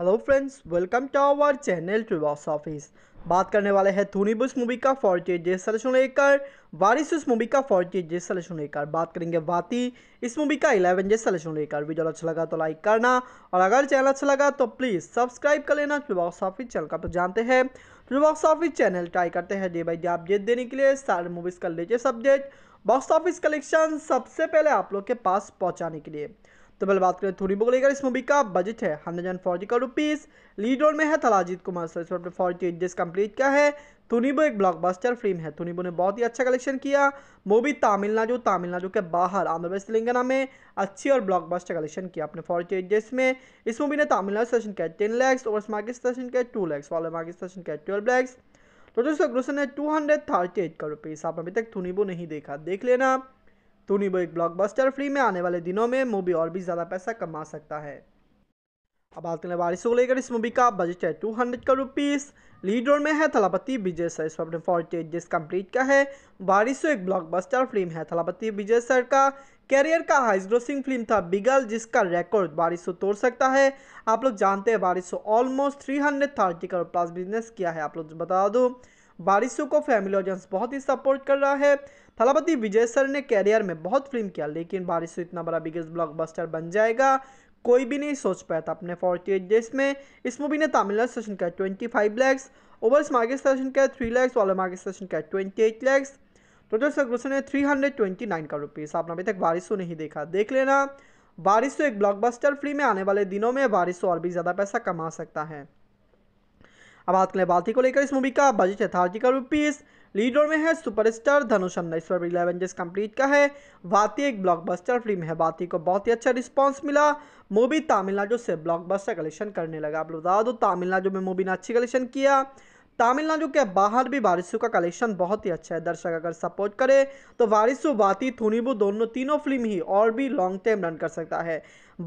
hello friends welcome to our channel box office बात करने वाले हैं बुस मूवी का फोर्टी जे सलेक्शन लेकर वारिस उस मूवी का फोर्टी जे सलेक्शन लेकर बात करेंगे वाती इस मूवी का इलेवन जे सलेक्शन लेकर वीडियो अच्छा लगा तो लाइक करना और अगर चैनल अच्छा लगा तो प्लीज़ सब्सक्राइब कर लेना बॉक्स ऑफिस चैनल का तो जानते हैं बॉक्स ऑफिस चैनल ट्राई करते हैं डे बाई डे अपडेट देने के लिए सारे मूवीज़ का latest update box office collection सबसे पहले आप लोग के पास पहुँचाने के लिए तो पहले बात करें थोड़ी मुगल इस मूवी का बजट है हंड्रेड एंड फोर्टी का रुपीज़ लीड रोल में है थलाजीत कुमार सर इस पर फोर्टी एट डेज कम्प्लीट किया है तुनिबो एक ब्लॉकबस्टर फिल्म है तुनिबो ने बहुत ही अच्छा कलेक्शन किया मूवी तमिलनाडु तमिलनाडु के बाहर आंध्र प्रदेश तेलंगाना में अच्छी और ब्लॉकबस्टर कलेक्शन किया अपने फोर्टी एट डेज में इस मूवी ने तमिलनाडु सेशन किया टेन लैक्स और मार्केट सेशन किया टू लैक्स वाले मार्केट सेशन किया ट्वेल्व लैक्स तो दोस्तों ग्रोसन है टू हंड्रेड थर्टी एट का रुपीज़ आप अभी तक तुनिबो नहीं देखा देख लेना टूनीबो एक ब्लॉकबस्टर फिल्म में आने वाले दिनों में मूवी और भी ज़्यादा पैसा कमा सकता है अब बात करें वारिस को लेकर इस मूवी का बजट है two hundred crore rupees lead role में है थलापति विजय सर इस अपने फोर्टी एट डेज कम्प्लीट का है वारिसो एक ब्लॉकबस्टर फिल्म है थलापति विजय सर का कैरियर का हाइस ग्रोसिंग फिल्म था बिगल जिसका रिकॉर्ड बारिशो तोड़ सकता है आप लोग जानते हैं Varisu almost three hundred thirty crore plus business किया है आप लोग बता दूँ बारिशों को फैमिली ऑडियंस बहुत ही सपोर्ट कर रहा है थलापति विजय सर ने कैरियर में बहुत फिल्म किया लेकिन बारिशों इतना बड़ा बिगेस्ट ब्लॉकबस्टर बन जाएगा कोई भी नहीं सोच पाया था अपने फोर्टी एट डेज में इस मूवी ने तमिलनाडु सेशन का twenty five lakhs over market session का थ्री लैक्स वाले मार्केट सेशन का twenty eight lakhs total sir है थ्री हंड्रेड ट्वेंटी नाइन का रुपीज़ आपने अभी तक बारिशों नहीं देखा देख लेना बारिशों तो एक ब्लॉकबस्टर फिल्म में आने वाले दिनों में बारिशों और भी ज़्यादा पैसा कमा सकता है अब बात करें बाल्थी को लेकर इस मूवी का बजट है thirty crore rupees lead role में है सुपरस्टार धनुष अन्ना इस पर बिगला एवेंजर्स कंप्लीट का है भारतीय एक ब्लॉकबस्टर फिल्म है वाती को बहुत ही अच्छा रिस्पांस मिला मूवी तमिलनाडु से ब्लॉकबस्टर कलेक्शन करने लगा आप लोग बता दो तमिलनाडु में मूवी ने अच्छी कलेक्शन किया तमिलनाडु के बाहर भी बारिशों का कलेक्शन बहुत ही अच्छा है दर्शक अगर सपोर्ट करे तो वारिसू बाती थुनिबू दोनों तीनों फिल्म ही और भी लॉन्ग टर्म रन कर सकता है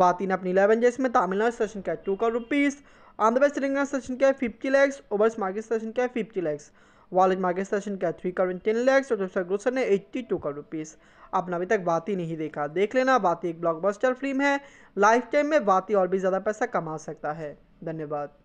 बाती ने अपनी इलेवन जेस में तमिलनाडु सेशन का two crore rupees Andhra Pradesh Telangana session का fifty lakhs overseas market session का फिफ्टी लैक्स वॉलेज मार्केट सेशन का थ्री करोड़ टेन लैक्स और दूसरा ग्रोसर ने एट्टी टू करोड़ रुपीज़ आपने अभी तक बाती नहीं देखा देख लेना बाती एक ब्लॉकबस्टर फिल्म है लाइफ टाइम में बाती और भी ज़्यादा पैसा कमा सकता है धन्यवाद